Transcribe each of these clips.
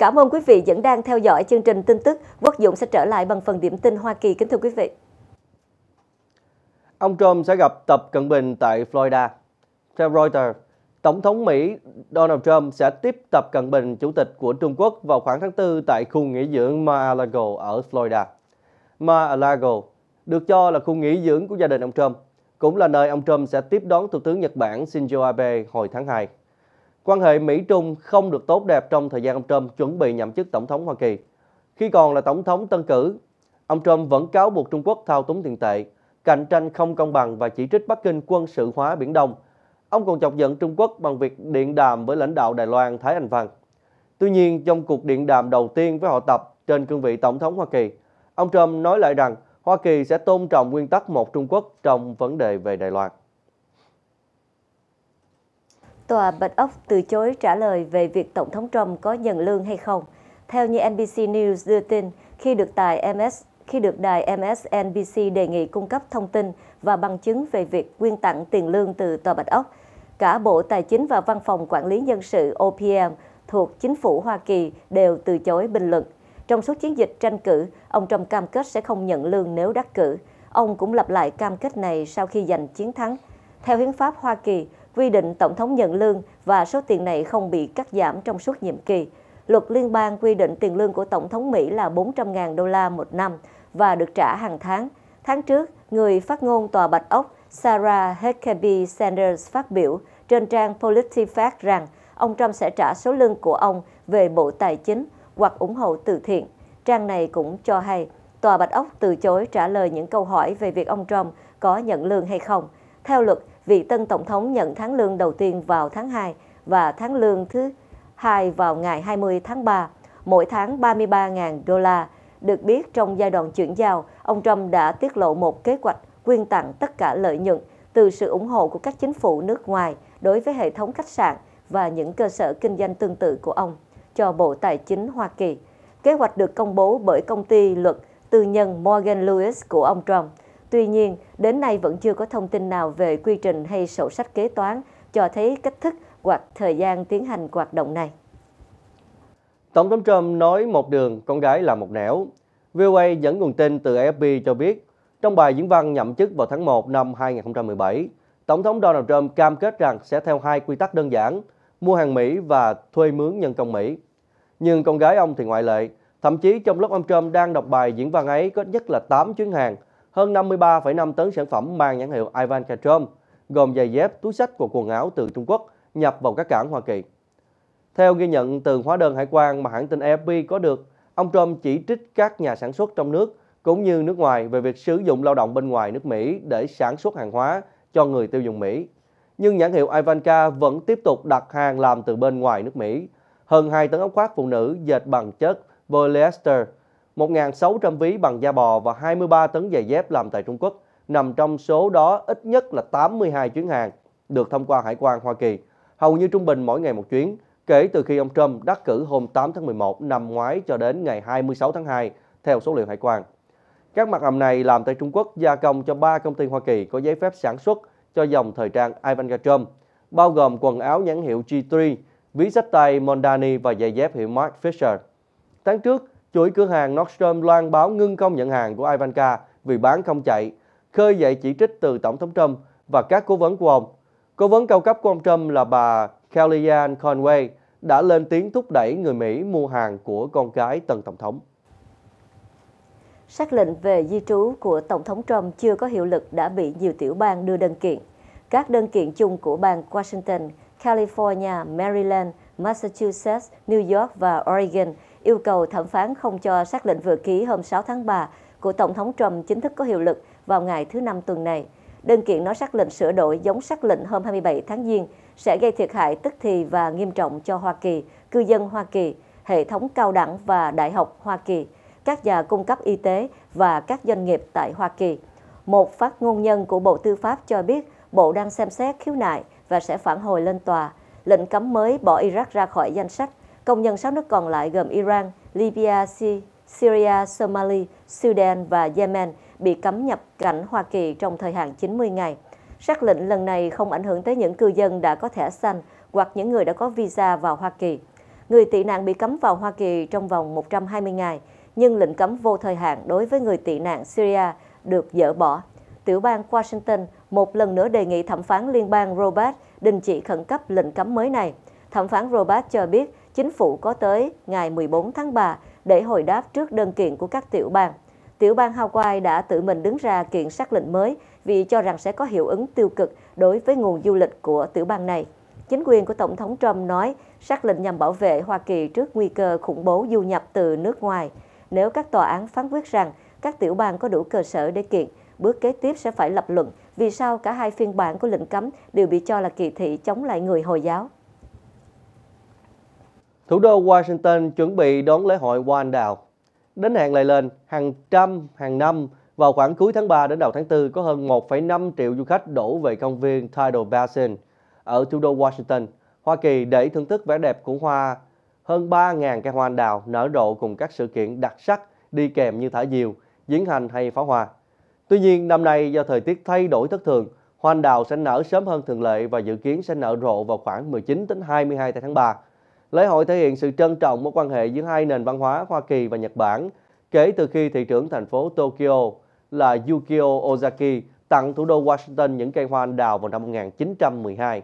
Cảm ơn quý vị vẫn đang theo dõi chương trình tin tức. Quốc Dũng sẽ trở lại bằng phần điểm tin Hoa Kỳ kính thưa quý vị. Ông Trump sẽ gặp Tập Cận Bình tại Florida. Theo Reuters, Tổng thống Mỹ Donald Trump sẽ tiếp Tập Cận Bình, Chủ tịch của Trung Quốc vào khoảng tháng 4 tại khu nghỉ dưỡng Mar-a-Lago ở Florida. Mar-a-Lago được cho là khu nghỉ dưỡng của gia đình ông Trump, cũng là nơi ông Trump sẽ tiếp đón Thủ tướng Nhật Bản Shinzo Abe hồi tháng 2. Quan hệ Mỹ-Trung không được tốt đẹp trong thời gian ông Trump chuẩn bị nhậm chức Tổng thống Hoa Kỳ. Khi còn là Tổng thống tân cử, ông Trump vẫn cáo buộc Trung Quốc thao túng tiền tệ, cạnh tranh không công bằng và chỉ trích Bắc Kinh quân sự hóa Biển Đông. Ông còn chọc giận Trung Quốc bằng việc điện đàm với lãnh đạo Đài Loan Thái Anh Văn. Tuy nhiên, trong cuộc điện đàm đầu tiên với họ Tập trên cương vị Tổng thống Hoa Kỳ, ông Trump nói lại rằng Hoa Kỳ sẽ tôn trọng nguyên tắc một Trung Quốc trong vấn đề về Đài Loan. Tòa Bạch Ốc từ chối trả lời về việc Tổng thống Trump có nhận lương hay không. Theo như NBC News đưa tin, khi được đài MS khi được đài MSNBC đề nghị cung cấp thông tin và bằng chứng về việc quyên tặng tiền lương từ Tòa Bạch Ốc, cả Bộ Tài chính và Văn phòng Quản lý Nhân sự OPM thuộc chính phủ Hoa Kỳ đều từ chối bình luận. Trong suốt chiến dịch tranh cử, ông Trump cam kết sẽ không nhận lương nếu đắc cử. Ông cũng lặp lại cam kết này sau khi giành chiến thắng. Theo hiến pháp Hoa Kỳ, quy định Tổng thống nhận lương và số tiền này không bị cắt giảm trong suốt nhiệm kỳ. Luật liên bang quy định tiền lương của Tổng thống Mỹ là 400.000 đô la một năm và được trả hàng tháng. Tháng trước, người phát ngôn Tòa Bạch Ốc Sarah Huckabee Sanders phát biểu trên trang PolitiFact rằng ông Trump sẽ trả số lương của ông về Bộ Tài chính hoặc ủng hộ từ thiện. Trang này cũng cho hay Tòa Bạch Ốc từ chối trả lời những câu hỏi về việc ông Trump có nhận lương hay không. Theo luật, vị tân tổng thống nhận tháng lương đầu tiên vào tháng 2 và tháng lương thứ hai vào ngày 20 tháng 3, mỗi tháng 33.000 đô la. Được biết, trong giai đoạn chuyển giao, ông Trump đã tiết lộ một kế hoạch quyên tặng tất cả lợi nhuận từ sự ủng hộ của các chính phủ nước ngoài đối với hệ thống khách sạn và những cơ sở kinh doanh tương tự của ông cho Bộ Tài chính Hoa Kỳ. Kế hoạch được công bố bởi công ty luật tư nhân Morgan Lewis của ông Trump – Tuy nhiên, đến nay vẫn chưa có thông tin nào về quy trình hay sổ sách kế toán cho thấy cách thức hoặc thời gian tiến hành hoạt động này. Tổng thống Trump nói một đường, con gái là một nẻo. VOA dẫn nguồn tin từ AFP cho biết, trong bài diễn văn nhậm chức vào tháng 1 năm 2017, Tổng thống Donald Trump cam kết rằng sẽ theo hai quy tắc đơn giản, mua hàng Mỹ và thuê mướn nhân công Mỹ. Nhưng con gái ông thì ngoại lệ, thậm chí trong lúc ông Trump đang đọc bài diễn văn ấy có nhất là 8 chuyến hàng – hơn 53,5 tấn sản phẩm mang nhãn hiệu Ivan Trump, gồm giày dép, túi sách và quần áo từ Trung Quốc nhập vào các cảng Hoa Kỳ. Theo ghi nhận từ hóa đơn hải quan mà hãng tin AFP có được, ông Trump chỉ trích các nhà sản xuất trong nước cũng như nước ngoài về việc sử dụng lao động bên ngoài nước Mỹ để sản xuất hàng hóa cho người tiêu dùng Mỹ. Nhưng nhãn hiệu Ivanka vẫn tiếp tục đặt hàng làm từ bên ngoài nước Mỹ. Hơn 2 tấn áo khoác phụ nữ dệt bằng chất polyester 1.600 ví bằng da bò và 23 tấn giày dép làm tại Trung Quốc, nằm trong số đó ít nhất là 82 chuyến hàng được thông qua hải quan Hoa Kỳ, hầu như trung bình mỗi ngày một chuyến, kể từ khi ông Trump đắc cử hôm 8 tháng 11 năm ngoái cho đến ngày 26 tháng 2, theo số liệu hải quan. Các mặt hàng này làm tại Trung Quốc gia công cho 3 công ty Hoa Kỳ có giấy phép sản xuất cho dòng thời trang Ivanka Trump, bao gồm quần áo nhãn hiệu G3, ví sách tay Mondani và giày dép hiệu Mark Fisher. Tháng trước, chuỗi cửa hàng Nordstrom loan báo ngưng công nhận hàng của Ivanka vì bán không chạy, khơi dậy chỉ trích từ Tổng thống Trump và các cố vấn của ông. Cố vấn cao cấp của ông Trump là bà Kellyanne Conway đã lên tiếng thúc đẩy người Mỹ mua hàng của con gái tân Tổng thống. Sắc lệnh về di trú của Tổng thống Trump chưa có hiệu lực đã bị nhiều tiểu bang đưa đơn kiện. Các đơn kiện chung của bang Washington, California, Maryland, Massachusetts, New York và Oregon – yêu cầu thẩm phán không cho xác lệnh vừa ký hôm 6 tháng 3 của Tổng thống Trump chính thức có hiệu lực vào ngày thứ Năm tuần này. Đơn kiện nói xác lệnh sửa đổi giống xác lệnh hôm 27 tháng Giêng sẽ gây thiệt hại tức thì và nghiêm trọng cho Hoa Kỳ, cư dân Hoa Kỳ, hệ thống cao đẳng và đại học Hoa Kỳ, các nhà cung cấp y tế và các doanh nghiệp tại Hoa Kỳ. Một phát ngôn nhân của Bộ Tư pháp cho biết Bộ đang xem xét khiếu nại và sẽ phản hồi lên tòa. Lệnh cấm mới bỏ Iraq ra khỏi danh sách Công nhân sáu nước còn lại gồm Iran, Libya, Syria, Somalia, Sudan và Yemen bị cấm nhập cảnh Hoa Kỳ trong thời hạn 90 ngày. Sắc lệnh lần này không ảnh hưởng tới những cư dân đã có thẻ xanh hoặc những người đã có visa vào Hoa Kỳ. Người tị nạn bị cấm vào Hoa Kỳ trong vòng 120 ngày, nhưng lệnh cấm vô thời hạn đối với người tị nạn Syria được dỡ bỏ. Tiểu bang Washington một lần nữa đề nghị thẩm phán liên bang Robert đình chỉ khẩn cấp lệnh cấm mới này. Thẩm phán Robert cho biết chính phủ có tới ngày 14 tháng 3 để hồi đáp trước đơn kiện của các tiểu bang. Tiểu bang Hawaii đã tự mình đứng ra kiện xác lệnh mới vì cho rằng sẽ có hiệu ứng tiêu cực đối với nguồn du lịch của tiểu bang này. Chính quyền của Tổng thống Trump nói xác lệnh nhằm bảo vệ Hoa Kỳ trước nguy cơ khủng bố du nhập từ nước ngoài. Nếu các tòa án phán quyết rằng các tiểu bang có đủ cơ sở để kiện, bước kế tiếp sẽ phải lập luận vì sao cả hai phiên bản của lệnh cấm đều bị cho là kỳ thị chống lại người Hồi giáo. Thủ đô Washington chuẩn bị đón lễ hội Hoa Anh Đào. Đến hạn lại lên, hàng trăm, hàng năm, vào khoảng cuối tháng 3 đến đầu tháng 4 có hơn 1,5 triệu du khách đổ về công viên Tidal Basin ở thủ đô Washington, Hoa Kỳ để thưởng thức vẻ đẹp của hoa. Hơn 3.000 cây hoa anh đào nở rộ cùng các sự kiện đặc sắc đi kèm như thả diều, diễn hành hay pháo hoa. Tuy nhiên, năm nay do thời tiết thay đổi thất thường, hoa anh đào sẽ nở sớm hơn thường lệ và dự kiến sẽ nở rộ vào khoảng 19 đến 22 tháng 3 Lễ hội thể hiện sự trân trọng mối quan hệ giữa hai nền văn hóa Hoa Kỳ và Nhật Bản kể từ khi thị trưởng thành phố Tokyo là Yukio Ozaki tặng thủ đô Washington những cây hoa anh đào vào năm 1912.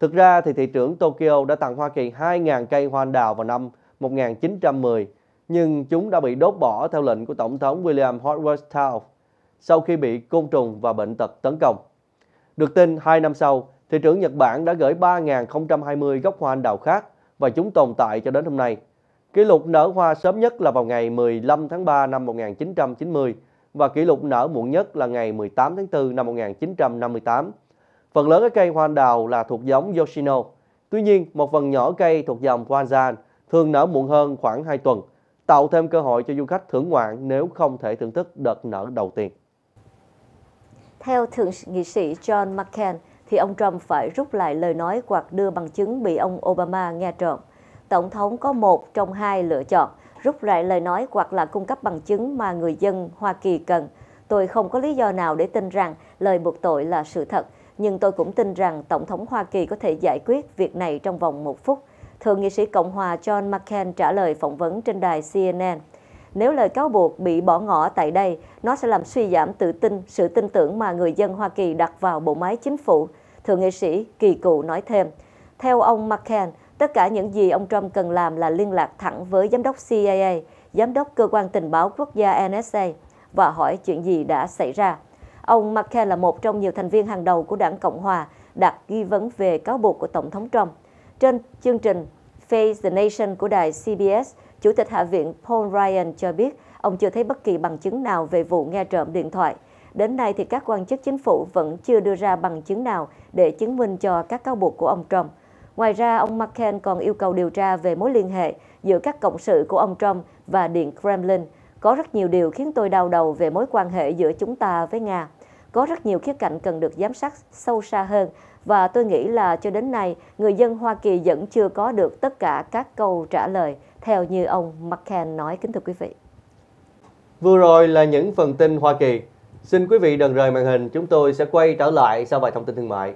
Thực ra thì thị trưởng Tokyo đã tặng Hoa Kỳ 2.000 cây hoa anh đào vào năm 1910, nhưng chúng đã bị đốt bỏ theo lệnh của Tổng thống William Howard Taft sau khi bị côn trùng và bệnh tật tấn công. Được tin, hai năm sau, thị trưởng Nhật Bản đã gửi 3.020 gốc hoa anh đào khác và chúng tồn tại cho đến hôm nay. Kỷ lục nở hoa sớm nhất là vào ngày 15 tháng 3 năm 1990 và kỷ lục nở muộn nhất là ngày 18 tháng 4 năm 1958. Phần lớn các cây hoa anh đào là thuộc giống Yoshino. Tuy nhiên, một phần nhỏ cây thuộc dòng Wanzan thường nở muộn hơn khoảng 2 tuần, tạo thêm cơ hội cho du khách thưởng ngoạn nếu không thể thưởng thức đợt nở đầu tiên. Theo Thượng nghị sĩ John McCain, khi ông Trump phải rút lại lời nói hoặc đưa bằng chứng bị ông Obama nghe trộm. Tổng thống có một trong hai lựa chọn, rút lại lời nói hoặc là cung cấp bằng chứng mà người dân Hoa Kỳ cần. Tôi không có lý do nào để tin rằng lời buộc tội là sự thật, nhưng tôi cũng tin rằng Tổng thống Hoa Kỳ có thể giải quyết việc này trong vòng một phút. Thượng nghị sĩ Cộng hòa John McCain trả lời phỏng vấn trên đài CNN. Nếu lời cáo buộc bị bỏ ngỏ tại đây, nó sẽ làm suy giảm tự tin, sự tin tưởng mà người dân Hoa Kỳ đặt vào bộ máy chính phủ, thượng nghị sĩ Kỳ Cựu nói thêm. Theo ông McCain, tất cả những gì ông Trump cần làm là liên lạc thẳng với giám đốc CIA, giám đốc cơ quan tình báo quốc gia NSA và hỏi chuyện gì đã xảy ra. Ông McCain là một trong nhiều thành viên hàng đầu của đảng Cộng Hòa đặt ghi vấn về cáo buộc của Tổng thống Trump. Trên chương trình Face the Nation của đài CBS, Chủ tịch Hạ viện Paul Ryan cho biết ông chưa thấy bất kỳ bằng chứng nào về vụ nghe trộm điện thoại. Đến nay thì các quan chức chính phủ vẫn chưa đưa ra bằng chứng nào để chứng minh cho các cáo buộc của ông Trump. Ngoài ra, ông McCain còn yêu cầu điều tra về mối liên hệ giữa các cộng sự của ông Trump và Điện Kremlin. Có rất nhiều điều khiến tôi đau đầu về mối quan hệ giữa chúng ta với Nga. Có rất nhiều khía cạnh cần được giám sát sâu xa hơn và tôi nghĩ là cho đến nay người dân Hoa Kỳ vẫn chưa có được tất cả các câu trả lời theo như ông McCain nói kính thưa quý vị. Vừa rồi là những phần tin Hoa Kỳ Xin quý vị đừng rời màn hình, chúng tôi sẽ quay trở lại sau vài thông tin thương mại.